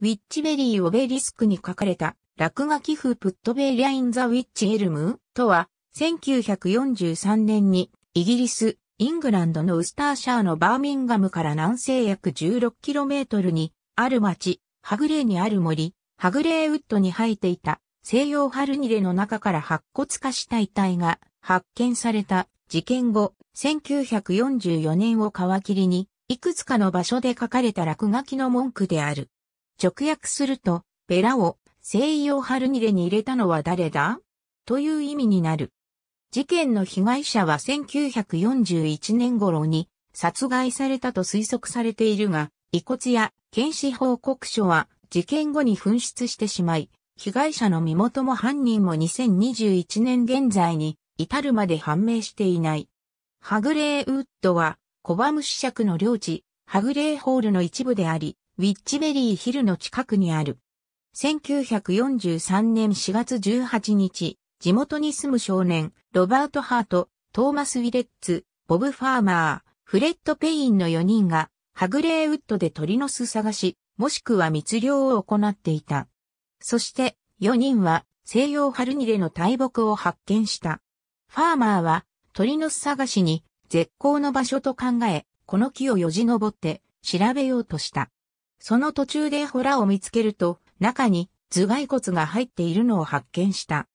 ウィッチベリーオベリスクに書かれた落書き風プットベリアインザウィッチエルムとは1943年にイギリス、イングランドのウスターシャーのバーミンガムから南西約 16km にある町、ハグレーにある森、ハグレーウッドに生えていた西洋ハルニレの中から白骨化した遺体が発見された事件後、1944年を皮切りに、いくつかの場所で書かれた落書きの文句である。直訳すると、ベラを西洋ルにレに入れたのは誰だという意味になる。事件の被害者は1941年頃に殺害されたと推測されているが、遺骨や検視報告書は事件後に紛失してしまい、被害者の身元も犯人も2021年現在に至るまで判明していない。ハグレーウッドはコバム子爵の領地、ハグレーホールの一部であり、ウィッチベリーヒルの近くにある。1943年4月18日、地元に住む少年、ロバート・ハート、トーマス・ウィレッツ、ボブ・ファーマー、フレッド・ペインの4人が、ハグレーウッドで鳥の巣探し、もしくは密漁を行っていた。そして、4人は、西洋ハルニレの大木を発見した。ファーマーは、鳥の巣探しに、絶好の場所と考え、この木をよじ登って、調べようとした。その途中でホラを見つけると、中に頭蓋骨が入っているのを発見した。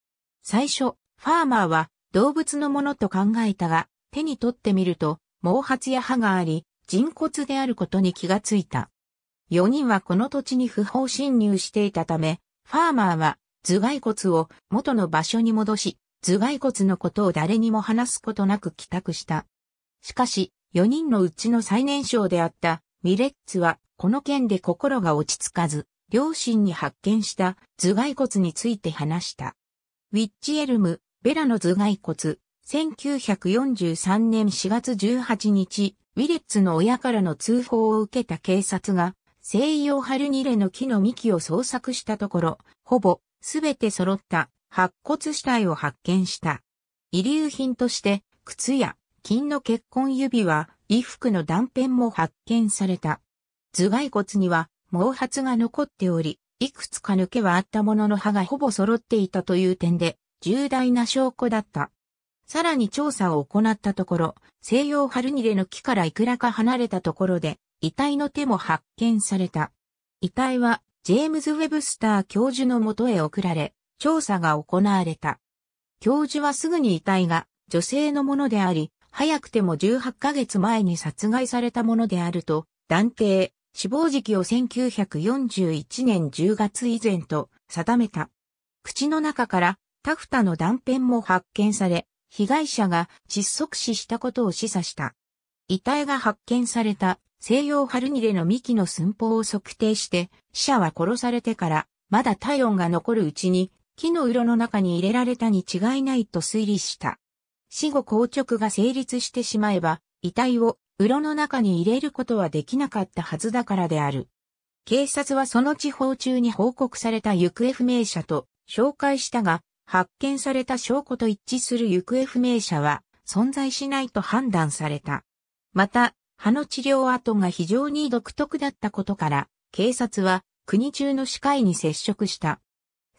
最初、ファーマーは動物のものと考えたが、手に取ってみると、毛髪や歯があり、人骨であることに気がついた。4人はこの土地に不法侵入していたため、ファーマーは頭蓋骨を元の場所に戻し、頭蓋骨のことを誰にも話すことなく帰宅した。しかし、4人のうちの最年少であったミレッツはこの件で心が落ち着かず、両親に発見した頭蓋骨について話した。ウィッチエルム、ベラの頭蓋骨、1943年4月18日、ウィレッツの親からの通報を受けた警察が、西洋ハルニレの木の幹を捜索したところ、ほぼすべて揃った白骨死体を発見した。遺留品として、靴や金の結婚指輪、衣服の断片も発見された。頭蓋骨には毛髪が残っており、いくつか抜けはあったものの歯がほぼ揃っていたという点で、重大な証拠だった。さらに調査を行ったところ、西洋ハルニレの木からいくらか離れたところで、遺体の手も発見された。遺体は、ジェームズ・ウェブスター教授のもとへ送られ、調査が行われた。教授はすぐに遺体が女性のものであり、早くても18ヶ月前に殺害されたものであると断定、死亡時期を1941年10月以前と定めた。口の中からタフタの断片も発見され、被害者が窒息死したことを示唆した。遺体が発見された西洋ハルニレの幹の寸法を測定して、死者は殺されてから、まだ体温が残るうちに、木の色の中に入れられたに違いないと推理した。死後硬直が成立してしまえば、遺体を室の中に入れることはできなかったはずだからである。警察はその地方中に報告された行方不明者と紹介したが、発見された証拠と一致する行方不明者は存在しないと判断された。また、歯の治療跡が非常に独特だったことから、警察は国中の歯科医に接触した。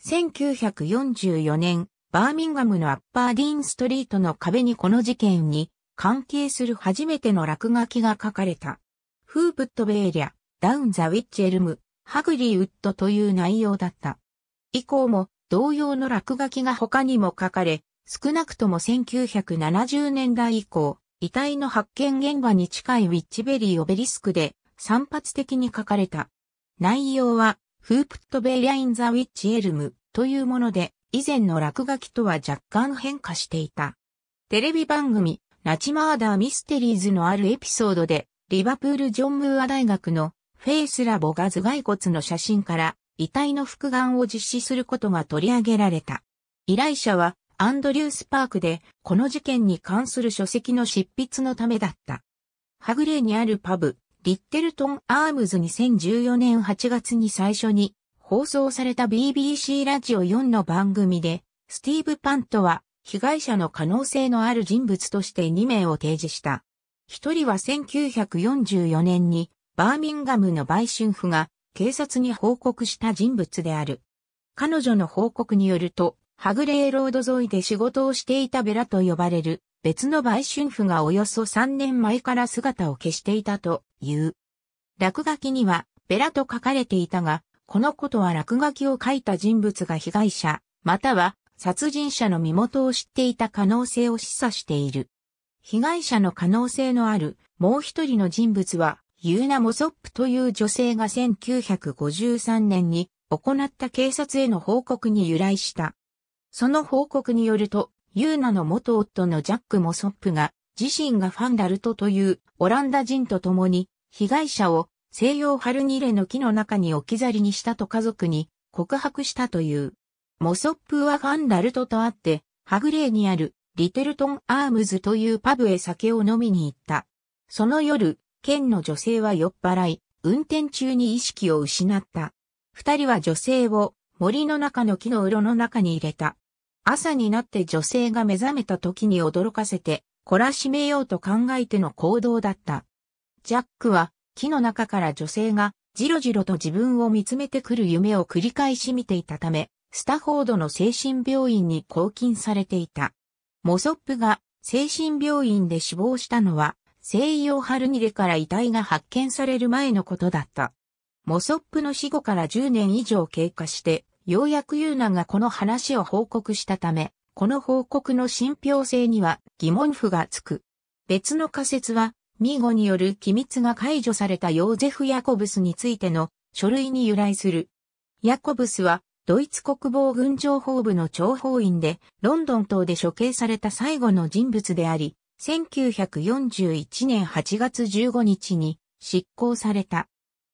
1944年、バーミンガムのアッパーディーンストリートの壁にこの事件に関係する初めての落書きが書かれた。フープットベーリャ、ダウンザウィッチエルム、ハグリーウッドという内容だった。以降も同様の落書きが他にも書かれ、少なくとも1970年代以降、遺体の発見現場に近いウィッチベリーオベリスクで散発的に書かれた。内容は、フープットベーリャインザウィッチエルムというもので、以前の落書きとは若干変化していた。テレビ番組、ナチマーダーミステリーズのあるエピソードで、リバプールジョンムーア大学のフェイスラボが頭蓋骨の写真から遺体の復顔を実施することが取り上げられた。依頼者はアンドリュース・パークでこの事件に関する書籍の執筆のためだった。ハグレーにあるパブ、リッテルトン・アームズ2014年8月に最初に放送された BBC ラジオ4の番組で、スティーブ・パントは被害者の可能性のある人物として2名を提示した。1人は1944年にバーミンガムの売春婦が警察に報告した人物である。彼女の報告によると、ハグレーロード沿いで仕事をしていたベラと呼ばれる別の売春婦がおよそ3年前から姿を消していたという。落書きにはベラと書かれていたが、このことは落書きを書いた人物が被害者、または殺人者の身元を知っていた可能性を示唆している。被害者の可能性のあるもう一人の人物は、ユーナ・モソップという女性が1953年に行った警察への報告に由来した。その報告によると、ユーナの元夫のジャック・モソップが、自身がファンダルトというオランダ人と共に、被害者を西洋ハルニレの木の中に置き去りにしたと家族に告白したという。モソップはファンダルトとあって、ハグレーにあるリテルトンアームズというパブへ酒を飲みに行った。その夜、県の女性は酔っ払い、運転中に意識を失った。二人は女性を森の中の木の裏の中に入れた。朝になって女性が目覚めた時に驚かせて、懲らしめようと考えての行動だった。ジャックは木の中から女性がじろじろと自分を見つめてくる夢を繰り返し見ていたため、スタフォードの精神病院に拘禁されていた。モソップが精神病院で死亡したのは、西洋ハルニレから遺体が発見される前のことだった。モソップの死後から10年以上経過して、ようやくユーナがこの話を報告したため、この報告の信憑性には疑問符がつく。別の仮説は、ミーゴによる機密が解除されたヨーゼフ・ヤコブスについての書類に由来する。ヤコブスはドイツ国防軍情報部の諜報員で、ロンドン等で処刑された最後の人物であり、1941年8月15日に執行された。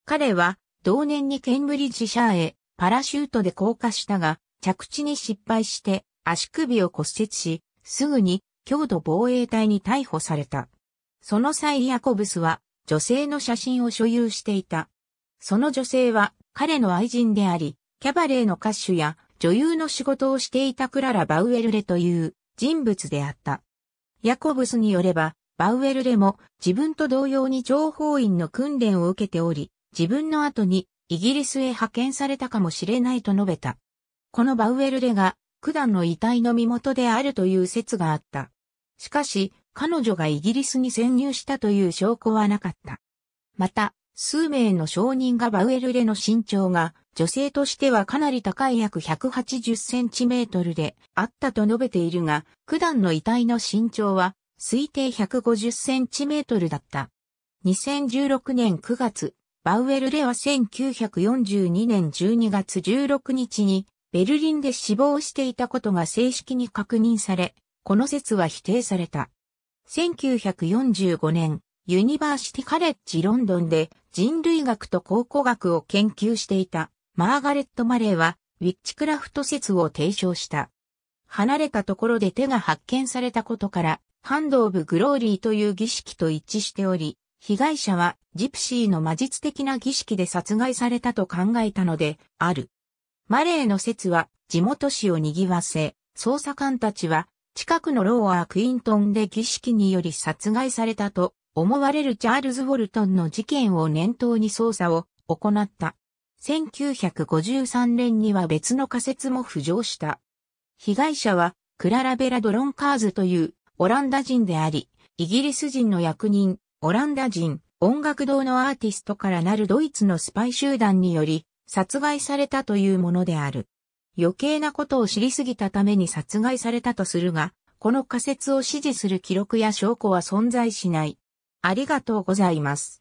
彼は同年にケンブリッジシャーへパラシュートで降下したが、着地に失敗して足首を骨折し、すぐに強度防衛隊に逮捕された。その際ヤコブスは女性の写真を所有していた。その女性は彼の愛人であり、キャバレーの歌手や女優の仕事をしていたクララ・バウエルレという人物であった。ヤコブスによれば、バウエルレも自分と同様に情報員の訓練を受けており、自分の後にイギリスへ派遣されたかもしれないと述べた。このバウエルレが九段の遺体の身元であるという説があった。しかし、彼女がイギリスに潜入したという証拠はなかった。また、数名の証人がバウエルレの身長が女性としてはかなり高い約180センチメートルであったと述べているが、九段の遺体の身長は推定150センチメートルだった。2016年9月、バウエルレは1942年12月16日にベルリンで死亡していたことが正式に確認され、この説は否定された。1945年、ユニバーシティカレッジロンドンで人類学と考古学を研究していたマーガレット・マレーはウィッチクラフト説を提唱した。離れたところで手が発見されたことから、ハンド・オブ・グローリーという儀式と一致しており、被害者はジプシーの魔術的な儀式で殺害されたと考えたのである。マレーの説は地元紙を賑わせ、捜査官たちは近くのローアー・クイントンで儀式により殺害されたと思われるチャールズ・ウォルトンの事件を念頭に捜査を行った。1953年には別の仮説も浮上した。被害者はクララベラ・ドロンカーズというオランダ人であり、イギリス人の役人、オランダ人、音楽堂のアーティストからなるドイツのスパイ集団により殺害されたというものである。余計なことを知りすぎたために殺害されたとするが、この仮説を支持する記録や証拠は存在しない。ありがとうございます。